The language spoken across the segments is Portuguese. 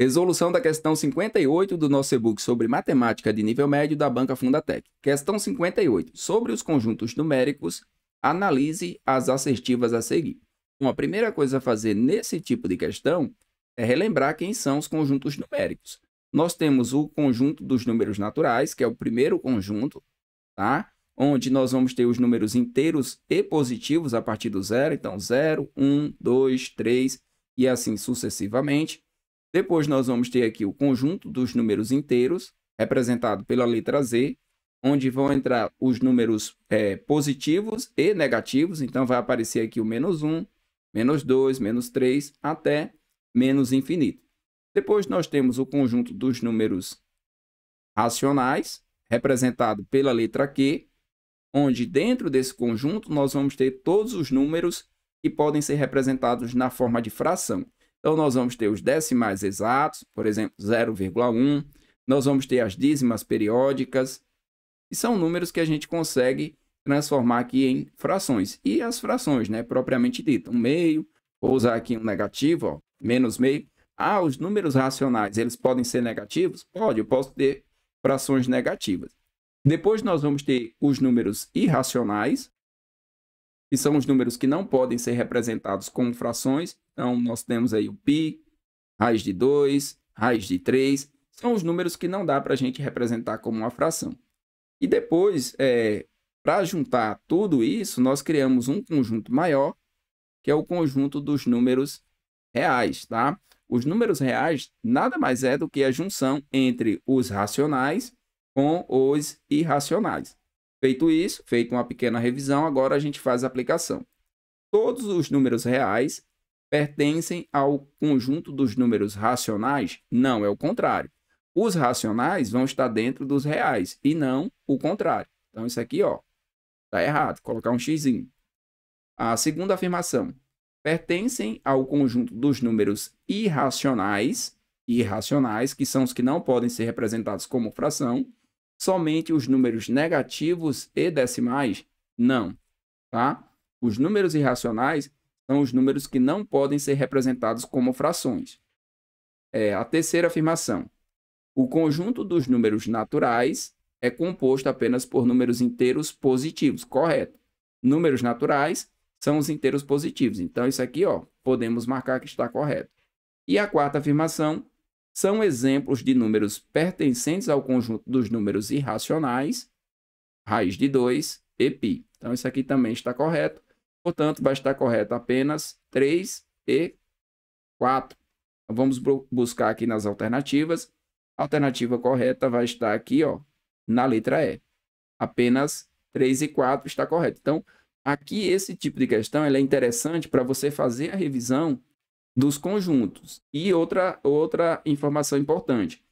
Resolução da questão 58 do nosso e-book sobre matemática de nível médio da banca Fundatec. Questão 58. Sobre os conjuntos numéricos, analise as assertivas a seguir. Uma primeira coisa a fazer nesse tipo de questão é relembrar quem são os conjuntos numéricos. Nós temos o conjunto dos números naturais, que é o primeiro conjunto, tá? onde nós vamos ter os números inteiros e positivos a partir do zero. Então, 0, 1, 2, 3 e assim sucessivamente. Depois nós vamos ter aqui o conjunto dos números inteiros, representado pela letra Z, onde vão entrar os números é, positivos e negativos. Então, vai aparecer aqui o menos 1, menos 2, menos 3, até menos infinito. Depois nós temos o conjunto dos números racionais, representado pela letra Q, onde dentro desse conjunto nós vamos ter todos os números que podem ser representados na forma de fração. Então, nós vamos ter os decimais exatos, por exemplo, 0,1. Nós vamos ter as dízimas periódicas. E são números que a gente consegue transformar aqui em frações. E as frações, né, propriamente dita. Um meio, vou usar aqui um negativo, ó, menos meio. Ah, os números racionais, eles podem ser negativos? Pode, eu posso ter frações negativas. Depois nós vamos ter os números irracionais, que são os números que não podem ser representados como frações. Então, nós temos aí o π, raiz de 2, raiz de 3. São os números que não dá para a gente representar como uma fração. E depois, é, para juntar tudo isso, nós criamos um conjunto maior, que é o conjunto dos números reais, tá? Os números reais nada mais é do que a junção entre os racionais com os irracionais. Feito isso, feita uma pequena revisão, agora a gente faz a aplicação. Todos os números reais pertencem ao conjunto dos números racionais? Não, é o contrário. Os racionais vão estar dentro dos reais e não o contrário. Então isso aqui, ó, tá errado, colocar um x. A segunda afirmação, pertencem ao conjunto dos números irracionais, irracionais, que são os que não podem ser representados como fração, somente os números negativos e decimais? Não, tá? Os números irracionais são os números que não podem ser representados como frações. É, a terceira afirmação. O conjunto dos números naturais é composto apenas por números inteiros positivos, correto? Números naturais são os inteiros positivos. Então, isso aqui, ó, podemos marcar que está correto. E a quarta afirmação, são exemplos de números pertencentes ao conjunto dos números irracionais, raiz de 2 e π. Então, isso aqui também está correto. Portanto, vai estar correto apenas 3 e 4. Então, vamos buscar aqui nas alternativas. A alternativa correta vai estar aqui, ó, na letra E. Apenas 3 e 4 está correto. Então, aqui esse tipo de questão é interessante para você fazer a revisão dos conjuntos. E outra, outra informação importante: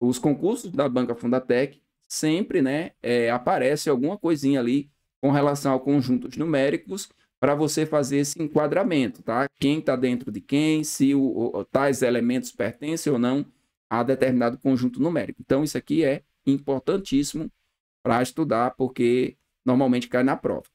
os concursos da banca Fundatec sempre né, é, aparece alguma coisinha ali com relação a conjuntos numéricos para você fazer esse enquadramento, tá? Quem está dentro de quem, se o, o, tais elementos pertencem ou não a determinado conjunto numérico. Então, isso aqui é importantíssimo para estudar, porque normalmente cai na prova.